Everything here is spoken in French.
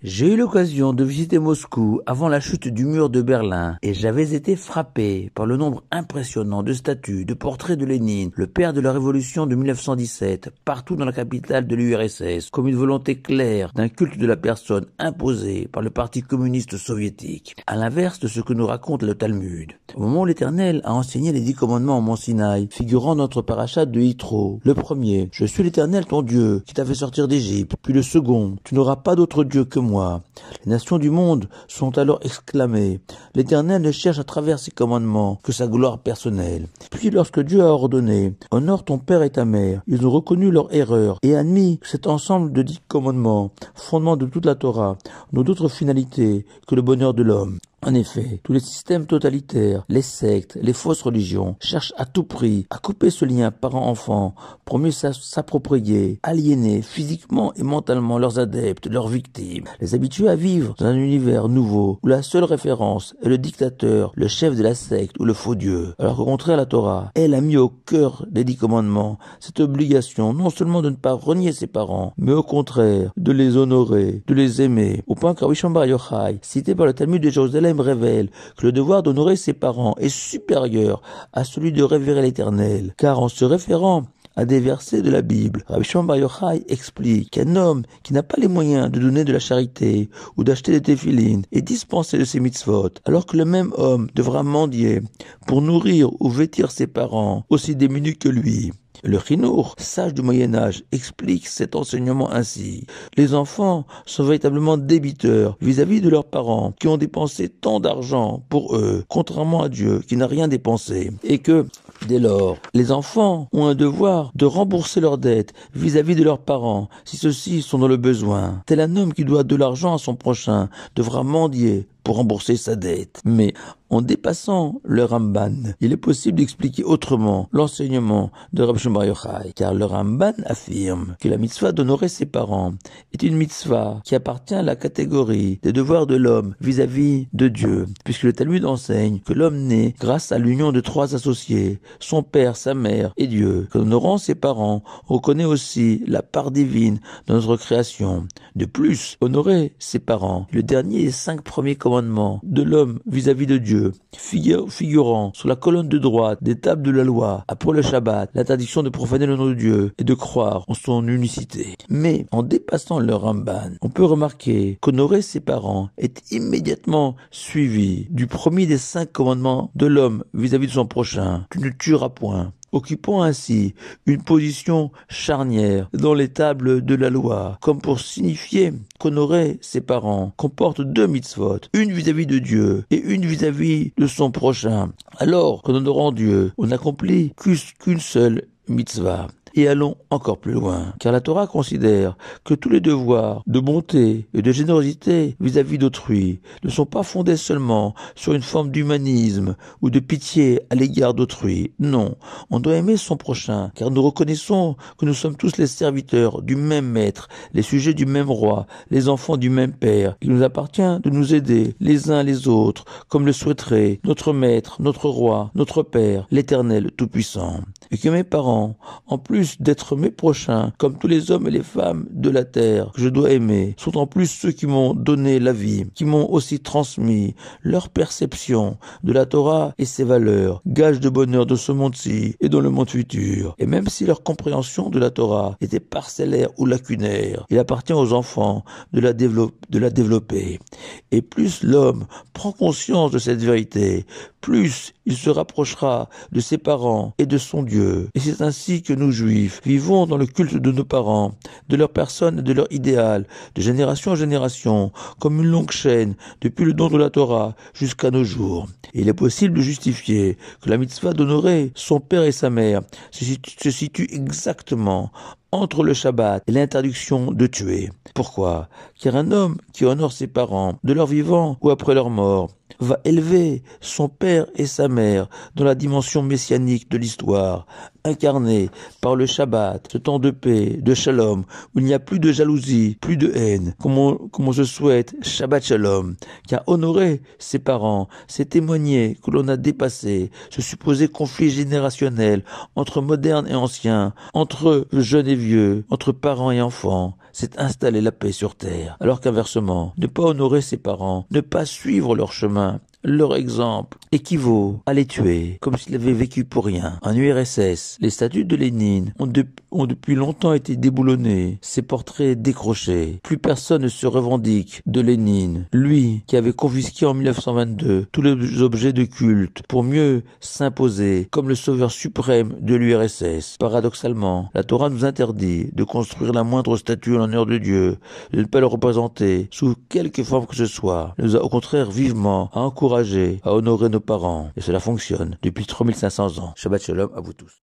J'ai eu l'occasion de visiter Moscou avant la chute du mur de Berlin et j'avais été frappé par le nombre impressionnant de statues, de portraits de Lénine, le père de la révolution de 1917, partout dans la capitale de l'URSS, comme une volonté claire d'un culte de la personne imposé par le parti communiste soviétique, à l'inverse de ce que nous raconte le Talmud. Au moment où l'Éternel a enseigné les dix commandements au Mont Sinaï, figurant notre parachat de Hitro, le premier, je suis l'Éternel ton Dieu, qui t'a fait sortir d'Égypte, puis le second, tu n'auras pas d'autre Dieu que moi les nations du monde sont alors exclamées. L'Éternel ne cherche à travers ses commandements que sa gloire personnelle. Puis lorsque Dieu a ordonné, honore ton père et ta mère, ils ont reconnu leur erreur et admis que cet ensemble de dix commandements, fondement de toute la Torah, n'ont d'autre finalité que le bonheur de l'homme. En effet, tous les systèmes totalitaires, les sectes, les fausses religions cherchent à tout prix à couper ce lien parent-enfant pour mieux s'approprier, aliéner physiquement et mentalement leurs adeptes, leurs victimes, les habituer à vivre dans un univers nouveau où la seule référence est le dictateur, le chef de la secte ou le faux dieu. Alors qu'au contraire, la Torah, elle a mis au cœur des dix commandements cette obligation non seulement de ne pas renier ses parents, mais au contraire de les honorer, de les aimer, au point qu'Arisham Yochai, cité par le Talmud de Jérusalem, révèle que le devoir d'honorer ses parents est supérieur à celui de révérer l'Éternel, car en se référant à des versets de la Bible. Rabbi Shimon explique qu'un homme qui n'a pas les moyens de donner de la charité ou d'acheter des téfilines est dispensé de ses mitzvot, alors que le même homme devra mendier pour nourrir ou vêtir ses parents, aussi démunis que lui. Le Chinour, sage du Moyen Âge, explique cet enseignement ainsi. Les enfants sont véritablement débiteurs vis-à-vis de leurs parents qui ont dépensé tant d'argent pour eux, contrairement à Dieu qui n'a rien dépensé, et que Dès lors, les enfants ont un devoir de rembourser leurs dettes vis à -vis de leurs parents si ceux-ci sont dans le besoin. Tel un homme qui doit de l'argent à son prochain devra mendier, pour rembourser sa dette. Mais en dépassant le Ramban, il est possible d'expliquer autrement l'enseignement de Rabbi Yochai, car le Ramban affirme que la mitzvah d'honorer ses parents est une mitzvah qui appartient à la catégorie des devoirs de l'homme vis-à-vis de Dieu, puisque le Talmud enseigne que l'homme naît grâce à l'union de trois associés, son père, sa mère et Dieu. Qu'en honorant ses parents, on reconnaît aussi la part divine dans notre création. De plus, honorer ses parents, le dernier des cinq premiers commandements de l'homme vis-à-vis de Dieu, figurant sur la colonne de droite des tables de la loi, après le Shabbat, l'interdiction de profaner le nom de Dieu et de croire en son unicité. Mais en dépassant le Ramban, on peut remarquer qu'honorer ses parents est immédiatement suivi du premier des cinq commandements de l'homme vis-à-vis de son prochain. Tu ne tueras point occupant ainsi une position charnière dans les tables de la loi, comme pour signifier qu'honorer ses parents comporte deux mitzvot, une vis-à-vis de Dieu et une vis-à-vis de son prochain. Alors qu'en honorant Dieu, on n'accomplit qu'une seule mitzvah et allons encore plus loin, car la Torah considère que tous les devoirs de bonté et de générosité vis-à-vis d'autrui ne sont pas fondés seulement sur une forme d'humanisme ou de pitié à l'égard d'autrui. Non, on doit aimer son prochain, car nous reconnaissons que nous sommes tous les serviteurs du même maître, les sujets du même roi, les enfants du même père. Il nous appartient de nous aider les uns les autres, comme le souhaiterait notre maître, notre roi, notre père, l'éternel tout-puissant. Et que mes parents, en plus d'être mes prochains, comme tous les hommes et les femmes de la terre que je dois aimer, sont en plus ceux qui m'ont donné la vie, qui m'ont aussi transmis leur perception de la Torah et ses valeurs, gage de bonheur de ce monde-ci et dans le monde futur. Et même si leur compréhension de la Torah était parcellaire ou lacunaire, il appartient aux enfants de la, de la développer. Et plus l'homme prend conscience de cette vérité, plus il se rapprochera de ses parents et de son Dieu. Et c'est ainsi que nous, juifs, vivons dans le culte de nos parents, de leur personne et de leur idéal, de génération en génération, comme une longue chaîne, depuis le don de la Torah jusqu'à nos jours. il est possible de justifier que la mitzvah d'honorer son père et sa mère se situe exactement entre le Shabbat et l'interdiction de tuer. Pourquoi Car un homme qui honore ses parents, de leur vivant ou après leur mort, va élever son père et sa mère dans la dimension messianique de l'histoire, incarnée par le Shabbat, ce temps de paix, de shalom, où il n'y a plus de jalousie, plus de haine, comme on, se souhaite, Shabbat shalom, car honorer ses parents, c'est témoigner que l'on a dépassé ce supposé conflit générationnel entre moderne et ancien, entre jeune et vieux, entre parents et enfants, c'est installer la paix sur terre. Alors qu'inversement, ne pas honorer ses parents, ne pas suivre leur chemin, leur exemple équivaut à les tuer comme s'ils avaient vécu pour rien. En URSS, les statues de Lénine ont, ont depuis longtemps été déboulonnées, ses portraits décrochés. Plus personne ne se revendique de Lénine, lui qui avait confisqué en 1922 tous les objets de culte pour mieux s'imposer comme le sauveur suprême de l'URSS. Paradoxalement, la Torah nous interdit de construire la moindre statue en l'honneur de Dieu, de ne pas le représenter sous quelque forme que ce soit. Elle nous a au contraire vivement à encourager encourager, à honorer nos parents. Et cela fonctionne depuis 3500 ans. Shabbat Shalom à vous tous.